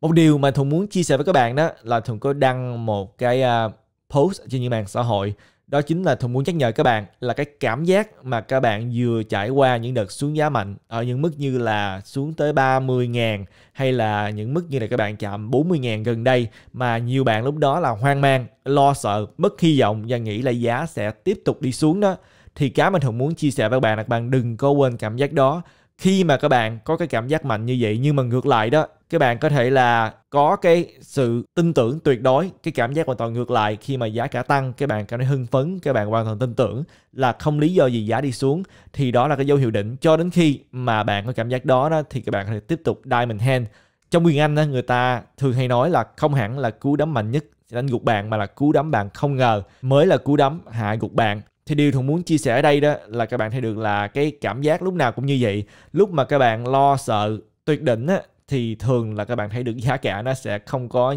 một điều mà thùng muốn chia sẻ với các bạn đó là thùng có đăng một cái uh, post trên những mạng xã hội đó chính là thùng muốn nhắc nhở các bạn là cái cảm giác mà các bạn vừa trải qua những đợt xuống giá mạnh ở những mức như là xuống tới 30 ngàn hay là những mức như là các bạn chạm 40 ngàn gần đây mà nhiều bạn lúc đó là hoang mang, lo sợ, mất hy vọng và nghĩ là giá sẽ tiếp tục đi xuống đó thì cái mà thùng muốn chia sẻ với các bạn là các bạn đừng có quên cảm giác đó khi mà các bạn có cái cảm giác mạnh như vậy nhưng mà ngược lại đó các bạn có thể là có cái sự tin tưởng tuyệt đối cái cảm giác hoàn toàn ngược lại khi mà giá cả tăng các bạn cảm thấy hưng phấn các bạn hoàn toàn tin tưởng là không lý do gì giá đi xuống thì đó là cái dấu hiệu đỉnh cho đến khi mà bạn có cảm giác đó, đó thì các bạn có thể tiếp tục diamond hand trong quyền anh người ta thường hay nói là không hẳn là cú đấm mạnh nhất sẽ đánh gục bạn mà là cú đấm bạn không ngờ mới là cú đấm hạ gục bạn thì điều thuận muốn chia sẻ ở đây đó là các bạn thấy được là cái cảm giác lúc nào cũng như vậy lúc mà các bạn lo sợ tuyệt đỉnh á, thì thường là các bạn thấy được giá cả nó sẽ không có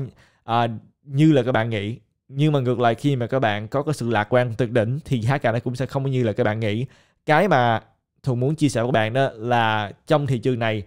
uh, như là các bạn nghĩ nhưng mà ngược lại khi mà các bạn có cái sự lạc quan tuyệt đỉnh thì giá cả nó cũng sẽ không như là các bạn nghĩ cái mà thường muốn chia sẻ với các bạn đó là trong thị trường này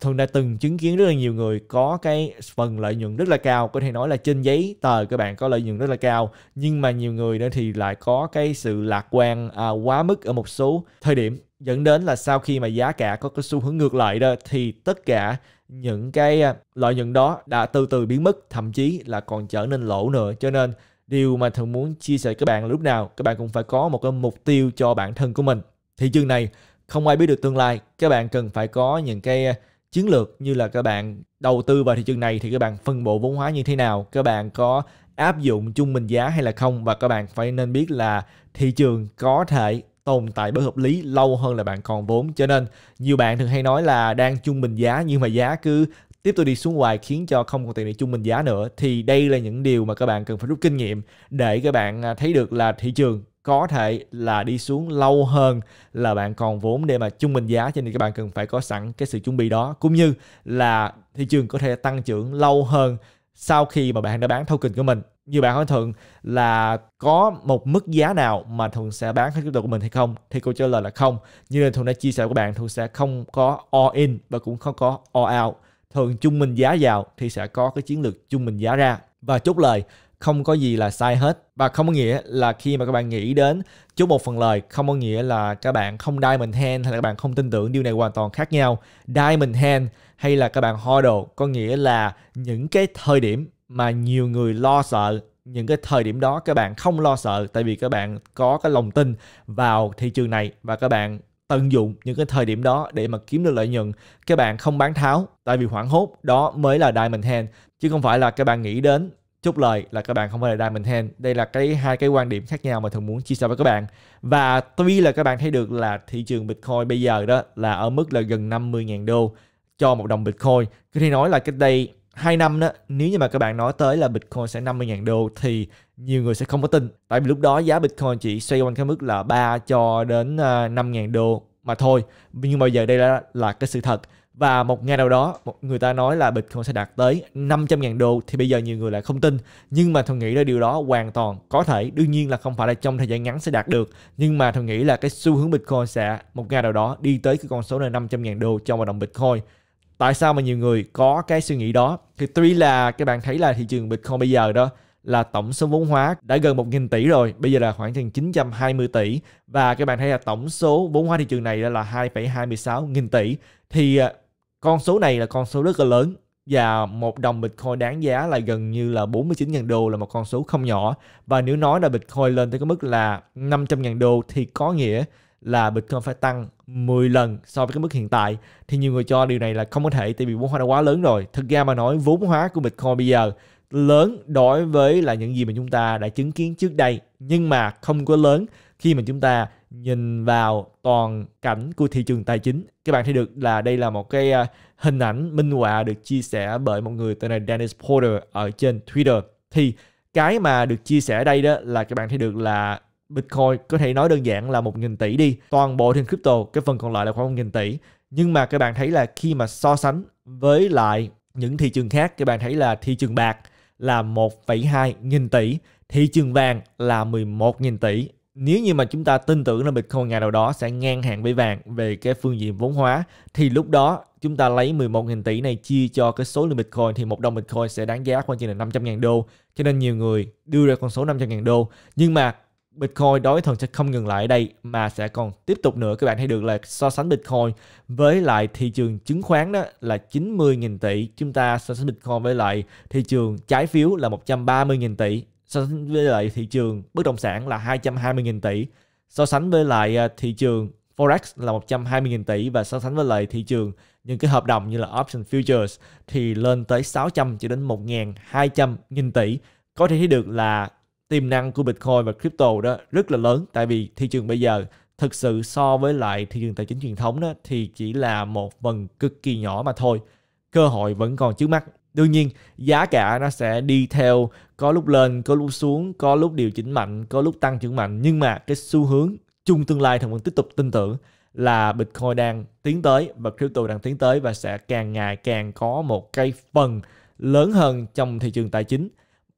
thường đã từng chứng kiến rất là nhiều người có cái phần lợi nhuận rất là cao có thể nói là trên giấy tờ các bạn có lợi nhuận rất là cao nhưng mà nhiều người đó thì lại có cái sự lạc quan à, quá mức ở một số thời điểm dẫn đến là sau khi mà giá cả có cái xu hướng ngược lại đó thì tất cả những cái à, lợi nhuận đó đã từ từ biến mất thậm chí là còn trở nên lỗ nữa cho nên điều mà thường muốn chia sẻ các bạn là lúc nào các bạn cũng phải có một cái mục tiêu cho bản thân của mình thị trường này không ai biết được tương lai các bạn cần phải có những cái à, chiến lược như là các bạn đầu tư vào thị trường này thì các bạn phân bổ vốn hóa như thế nào các bạn có áp dụng trung bình giá hay là không và các bạn phải nên biết là thị trường có thể tồn tại bất hợp lý lâu hơn là bạn còn vốn cho nên nhiều bạn thường hay nói là đang trung bình giá nhưng mà giá cứ tiếp tục đi xuống hoài khiến cho không còn tiền để trung bình giá nữa thì đây là những điều mà các bạn cần phải rút kinh nghiệm để các bạn à, thấy được là thị trường có thể là đi xuống lâu hơn là bạn còn vốn để mà trung bình giá cho nên các bạn cần phải có sẵn cái sự chuẩn bị đó cũng như là thị trường có thể tăng trưởng lâu hơn sau khi mà bạn đã bán token của mình như bạn hỏi thường là có một mức giá nào mà thường sẽ bán hết crypto của mình hay không thì câu trả lời là không như là thường đã chia sẻ với bạn thường sẽ không có all in và cũng không có all out thường chung mình giá vào thì sẽ có cái chiến lược chung mình giá ra và chốt lời không có gì là sai hết và không có nghĩa là khi mà các bạn nghĩ đến chốt một phần lời không có nghĩa là các bạn không diamond hand hay là các bạn không tin tưởng điều này hoàn toàn khác nhau diamond hand hay là các bạn hodl có nghĩa là những cái thời điểm mà nhiều người lo sợ những cái thời điểm đó các bạn không lo sợ tại vì các bạn có cái lòng tin vào thị trường này và các bạn tận dụng những cái thời điểm đó để mà kiếm được lợi nhuận các bạn không bán tháo tại vì hoảng hốt đó mới là diamond hand chứ không phải là các bạn nghĩ đến chút lời là các bạn không phải là diamond hand đây là cái hai cái quan điểm khác nhau mà thường muốn chia sẻ với các bạn và tuy là các bạn thấy được là thị trường bitcoin bây giờ đó là ở mức là gần 50.000 đô cho một đồng bitcoin có thể nói là cách đây 2 năm đó nếu như mà các bạn nói tới là Bitcoin sẽ 50.000 đô thì nhiều người sẽ không có tin tại vì lúc đó giá Bitcoin chỉ xoay quanh cái mức là 3 cho đến 5.000 à, đô mà thôi nhưng mà giờ đây là, là cái sự thật và một ngày nào đó người ta nói là Bitcoin sẽ đạt tới 500.000 đô thì bây giờ nhiều người lại không tin nhưng mà tôi nghĩ là điều đó hoàn toàn có thể đương nhiên là không phải là trong thời gian ngắn sẽ đạt được nhưng mà tôi nghĩ là cái xu hướng Bitcoin sẽ một ngày nào đó đi tới cái con số là 500.000 đô trong hoạt động Bitcoin tại sao mà nhiều người có cái suy nghĩ đó thì tuy là các bạn thấy là thị trường Bitcoin bây giờ đó là tổng số vốn hóa đã gần 1.000 tỷ rồi, bây giờ là khoảng chừng 920 tỷ và các bạn thấy là tổng số vốn hóa thị trường này là 2,26 nghìn tỷ thì à, con số này là con số rất là lớn và một đồng Bitcoin đáng giá là gần như là 49.000 đô là một con số không nhỏ và nếu nói là Bitcoin lên tới cái mức là 500.000 đô thì có nghĩa là Bitcoin phải tăng 10 lần so với cái mức hiện tại thì nhiều người cho điều này là không có thể tại vì vốn hóa đã quá lớn rồi. Thực ra mà nói vốn hóa của Bitcoin bây giờ lớn đối với là những gì mà chúng ta đã chứng kiến trước đây nhưng mà không có lớn khi mà chúng ta nhìn vào toàn cảnh của thị trường tài chính các bạn thấy được là đây là một cái ờ, hình ảnh minh họa được chia sẻ bởi một người tên là Dennis Porter ở trên Twitter thì cái mà được chia sẻ ở đây đó là các bạn thấy được là Bitcoin có thể nói đơn giản là 1.000 tỷ đi. Toàn bộ trên crypto, cái phần còn lại là khoảng 1.000 tỷ. Nhưng mà các bạn thấy là khi mà so sánh với lại những thị trường khác, các bạn thấy là thị trường bạc là 1,2 nghìn tỷ, thị trường vàng là 11 nghìn tỷ. Nếu như mà chúng ta tin tưởng là Bitcoin ngày nào đó sẽ ngang hàng với vàng về cái phương diện vốn hóa thì lúc đó chúng ta lấy 11 nghìn tỷ này chia cho cái số lượng Bitcoin thì một đồng Bitcoin sẽ đáng giá khoảng chừng là 500 ngàn đô. Cho nên nhiều người đưa ra con số 500 ngàn đô. Nhưng mà Bitcoin đối thần sẽ không ngừng lại ở đây mà sẽ còn tiếp tục nữa các bạn thấy được là so sánh Bitcoin với lại thị trường chứng khoán đó là 90.000 tỷ chúng ta so sánh Bitcoin với lại thị trường trái phiếu là 130.000 tỷ so sánh với lại thị trường bất động sản là 220.000 tỷ so sánh với lại à, thị trường Forex là 120.000 tỷ và so sánh với lại thị trường những cái hợp đồng như là option futures thì lên tới 600 cho đến 1.200.000 tỷ có thể thấy được là tiềm năng của Bitcoin và crypto đó rất là lớn tại vì thị trường bây giờ thực sự so với lại thị trường tài chính truyền thống đó thì chỉ là một phần cực kỳ nhỏ mà thôi. Cơ hội vẫn còn trước mắt. Đương nhiên, giá cả nó sẽ đi theo có lúc lên, có lúc xuống, có lúc điều chỉnh mạnh, có lúc tăng trưởng mạnh nhưng mà cái xu hướng chung tương lai thì vẫn tiếp tục tin tưởng là Bitcoin đang tiến tới và crypto đang tiến tới và sẽ càng ngày càng có một cái phần lớn hơn trong thị trường tài chính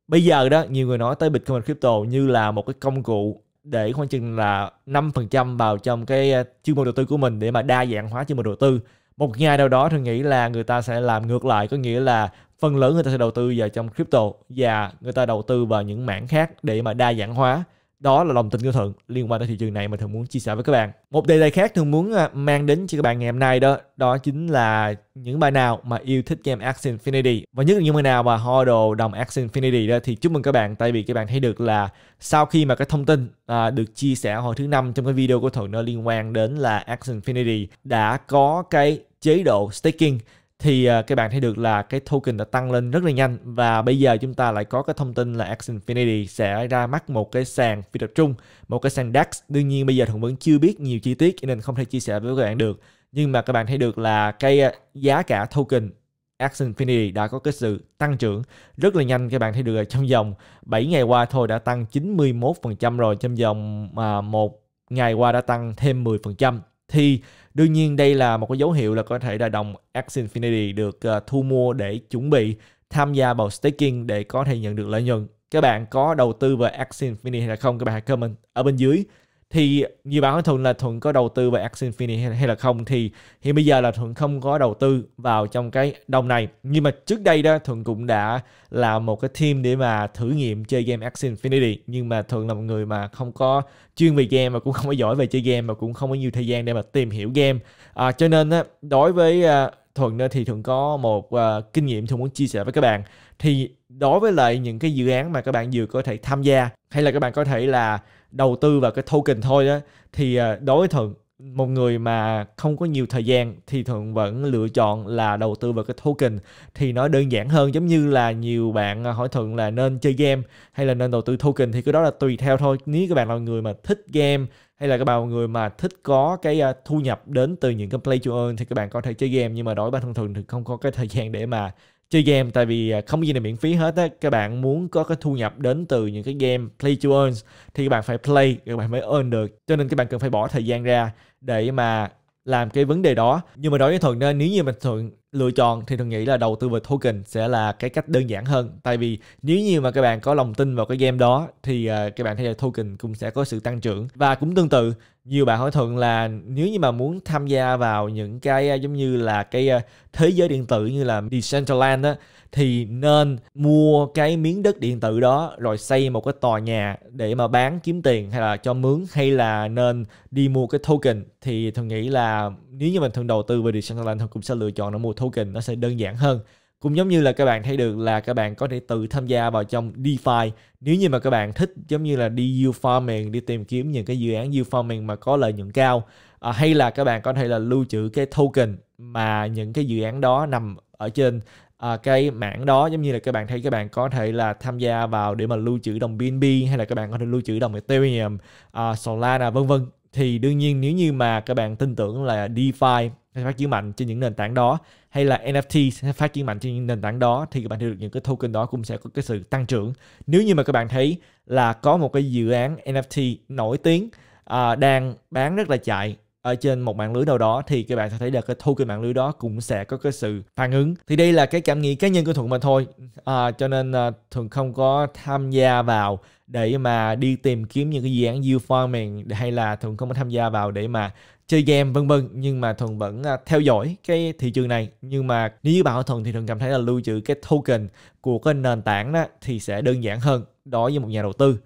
bây giờ đó nhiều người nói tới Bitcoin crypto như là một cái công cụ để khoảng chừng là 5% vào trong cái à, chương mục đầu tư của mình để mà đa dạng hóa chương mục đầu tư một ngày nào đó thì nghĩ là người ta sẽ làm ngược lại có nghĩa là phần lớn người ta sẽ đầu tư vào trong crypto và người ta đầu tư vào những mảng khác để mà đa dạng hóa đó là lòng tin của thượng liên quan tới thị trường này mà thượng muốn chia sẻ với các bạn. Một đề tài khác thượng muốn à, mang đến cho các bạn ngày hôm nay đó, đó chính là những bạn nào mà yêu thích game Axie Infinity và nhất là những bạn nào mà ho đồ đồng Axie Infinity đó thì chúc mừng các bạn tại vì các bạn thấy được là sau khi mà cái thông tin à, được chia sẻ hồi thứ năm trong cái video của thượng nó liên quan đến là Axie Infinity đã có cái chế độ staking thì à, các bạn thấy được là cái token đã tăng lên rất là nhanh và bây giờ chúng ta lại có cái thông tin là Xfinity sẽ ra mắt một cái sàn phi tập trung, một cái sàn DEX Đương nhiên bây giờ Thuận vẫn chưa biết nhiều chi tiết nên không thể chia sẻ với các bạn được. Nhưng mà các bạn thấy được là cái à, giá cả token Xfinity đã có cái sự tăng trưởng rất là nhanh các bạn thấy được trong vòng 7 ngày qua thôi đã tăng 91% rồi trong vòng mà một ngày qua đã tăng thêm 10% thì đương nhiên đây là một cái dấu hiệu là có thể là đồng X Infinity được ờ, thu mua để chuẩn bị tham gia vào staking để có thể nhận được lợi nhuận các bạn có đầu tư vào X Infinity hay là không các bạn hãy comment ở bên dưới thì như bạn nói thuận là thuận có đầu tư vào Axie Infinity hay là không thì hiện bây giờ là thuận không có đầu tư vào trong cái đồng này nhưng mà trước đây đó thuận cũng đã là một cái team để mà thử nghiệm chơi game Axie Infinity nhưng mà thuận là một người mà không có chuyên về game mà cũng không có giỏi về chơi game mà cũng không có nhiều thời gian để mà tìm hiểu game à, cho nên á đối với uh, thuận thì thuận có một uh, kinh nghiệm thuận muốn chia sẻ với các bạn thì đối với lại những cái dự án mà các bạn vừa có thể tham gia hay là các bạn có thể là đầu tư vào cái token thôi đó thì ờ, đối với thường một người mà không có nhiều thời gian thì thuận vẫn lựa chọn là đầu tư vào cái token thì nó đơn giản hơn giống như là nhiều bạn ờ, hỏi thuận là nên chơi game hay là nên đầu tư token thì cái đó là tùy theo thôi nếu các bạn là người mà thích game hay là các bạn là người mà thích có cái ờ, thu nhập đến từ những cái play to earn thì các bạn có thể chơi game nhưng mà đối với bản thân thường thì không có cái thời gian để mà chơi game tại vì à, không gì là miễn phí hết á các bạn muốn có cái thu nhập đến từ những cái game play to earn thì các bạn phải play các bạn mới earn được cho nên các bạn cần phải bỏ thời gian ra để mà làm cái vấn đề đó nhưng mà đối với thuận nên nếu như mà thuận lựa chọn thì thuận nghĩ là đầu tư vào token sẽ là cái cách đơn giản hơn tại vì nếu như mà các bạn có lòng tin vào cái game đó thì à, các bạn thấy là token cũng sẽ có sự tăng trưởng và cũng tương tự nhiều bạn hỏi thuận là nếu như mà muốn tham gia vào những cái giống như là cái thế giới điện tử như là Decentraland á thì nên mua cái miếng đất điện tử đó rồi xây một cái tòa nhà để mà bán kiếm tiền hay là cho mướn hay là nên đi mua cái token thì thường nghĩ là nếu như mình thường đầu tư về Decentraland thường cũng sẽ lựa chọn nó mua token nó sẽ đơn giản hơn cũng giống như là các bạn thấy được là các bạn có thể tự tham gia vào trong DeFi nếu như mà các bạn thích giống như là đi yield farming đi tìm kiếm những cái dự án yield farming mà có lợi nhuận cao à, hay là các bạn có thể là lưu trữ cái token mà những cái dự án đó nằm ở trên à, cái mảng đó giống như là các bạn thấy các bạn có thể là tham gia vào để mà lưu trữ đồng BNB hay là các bạn có thể lưu trữ đồng Ethereum, à, Solana vân vân thì đương nhiên nếu như mà các bạn tin tưởng là DeFi phát triển mạnh trên những nền tảng đó hay là NFT phát triển mạnh trên những nền tảng đó thì các bạn hiểu được những cái token đó cũng sẽ có cái sự tăng trưởng nếu như mà các bạn thấy là có một cái dự án NFT nổi tiếng à, đang bán rất là chạy ở trên một mạng lưới nào đó thì các bạn sẽ thấy được cái token mạng lưới đó cũng sẽ có cái sự phản ứng thì đây là cái cảm nghĩ cá nhân của thuận mà thôi à, cho nên à, thuận không có tham gia vào để mà đi tìm kiếm những cái dự án yield farming hay là thuận không có tham gia vào để mà chơi game vân vân nhưng mà thuần vẫn à, theo dõi cái thị trường này nhưng mà nếu như bạn ở thuần thì thuần cảm thấy là lưu trữ cái token của cái nền tảng đó thì sẽ đơn giản hơn đối với một nhà đầu tư